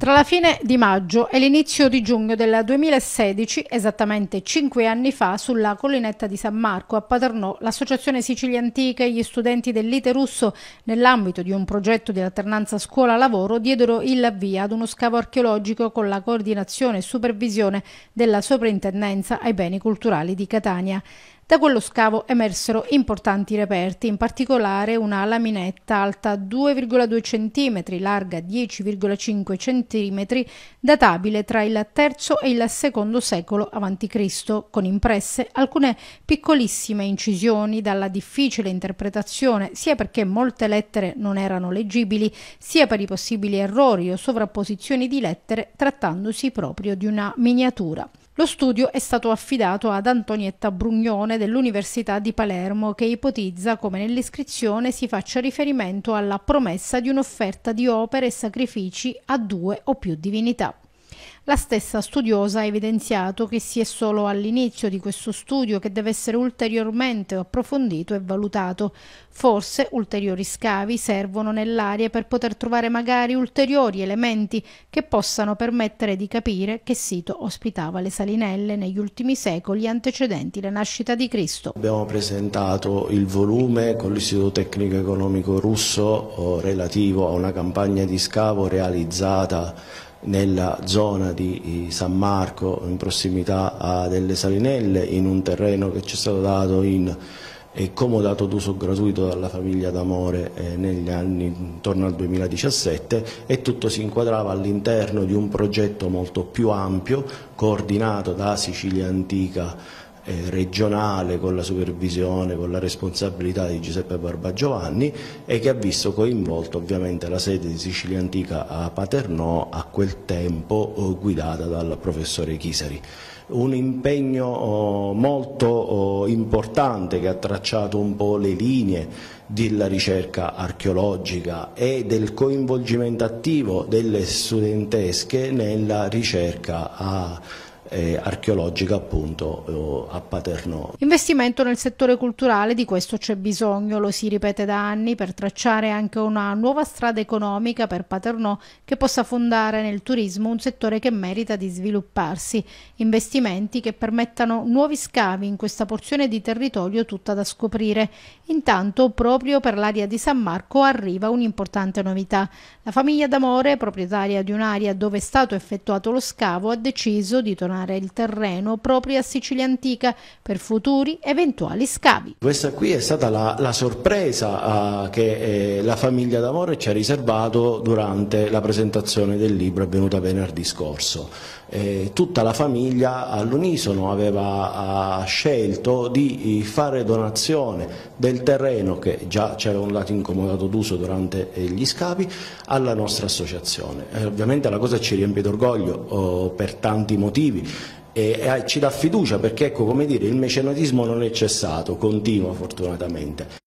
Tra la fine di maggio e l'inizio di giugno del 2016, esattamente cinque anni fa, sulla collinetta di San Marco a Paternò, l'Associazione Sicilia Antica e gli studenti dell'Ite Russo, nell'ambito di un progetto di alternanza scuola-lavoro, diedero il via ad uno scavo archeologico con la coordinazione e supervisione della Soprintendenza ai beni culturali di Catania. Da quello scavo emersero importanti reperti, in particolare una laminetta alta 2,2 cm, larga 10,5 cm, databile tra il III e il II secolo a.C., con impresse alcune piccolissime incisioni dalla difficile interpretazione, sia perché molte lettere non erano leggibili, sia per i possibili errori o sovrapposizioni di lettere, trattandosi proprio di una miniatura. Lo studio è stato affidato ad Antonietta Brugnone dell'Università di Palermo che ipotizza come nell'iscrizione si faccia riferimento alla promessa di un'offerta di opere e sacrifici a due o più divinità. La stessa studiosa ha evidenziato che si è solo all'inizio di questo studio che deve essere ulteriormente approfondito e valutato. Forse ulteriori scavi servono nell'area per poter trovare magari ulteriori elementi che possano permettere di capire che sito ospitava le salinelle negli ultimi secoli antecedenti la nascita di Cristo. Abbiamo presentato il volume con l'Istituto Tecnico Economico Russo eh, relativo a una campagna di scavo realizzata nella zona di San Marco in prossimità delle salinelle in un terreno che ci è stato dato in e comodato d'uso gratuito dalla famiglia D'Amore eh, negli anni intorno al 2017 e tutto si inquadrava all'interno di un progetto molto più ampio coordinato da Sicilia Antica eh, regionale con la supervisione, con la responsabilità di Giuseppe Barbagiovanni e che ha visto coinvolto ovviamente la sede di Sicilia Antica a Paternò a quel tempo eh, guidata dal professore Chisari. Un impegno oh, molto oh, importante che ha tracciato un po' le linee della ricerca archeologica e del coinvolgimento attivo delle studentesche nella ricerca a eh, archeologica appunto eh, a Paternò. Investimento nel settore culturale, di questo c'è bisogno, lo si ripete da anni, per tracciare anche una nuova strada economica per Paternò che possa fondare nel turismo un settore che merita di svilupparsi, investimenti che permettano nuovi scavi in questa porzione di territorio tutta da scoprire. Intanto proprio per l'area di San Marco arriva un'importante novità. La famiglia D'Amore, proprietaria di un'area dove è stato effettuato lo scavo, ha deciso di tornare preparare il terreno proprio a Sicilia Antica per futuri eventuali scavi. Questa qui è stata la, la sorpresa uh, che eh, la famiglia d'amore ci ha riservato durante la presentazione del libro avvenuta venerdì scorso. Eh, tutta la famiglia all'unisono aveva uh, scelto di eh, fare donazione del terreno che già c'era un lato incomodato d'uso durante eh, gli scavi alla nostra associazione. Eh, ovviamente la cosa ci riempie d'orgoglio oh, per tanti motivi, e, e ci dà fiducia perché ecco, dire, il mecenatismo non è cessato, continua fortunatamente.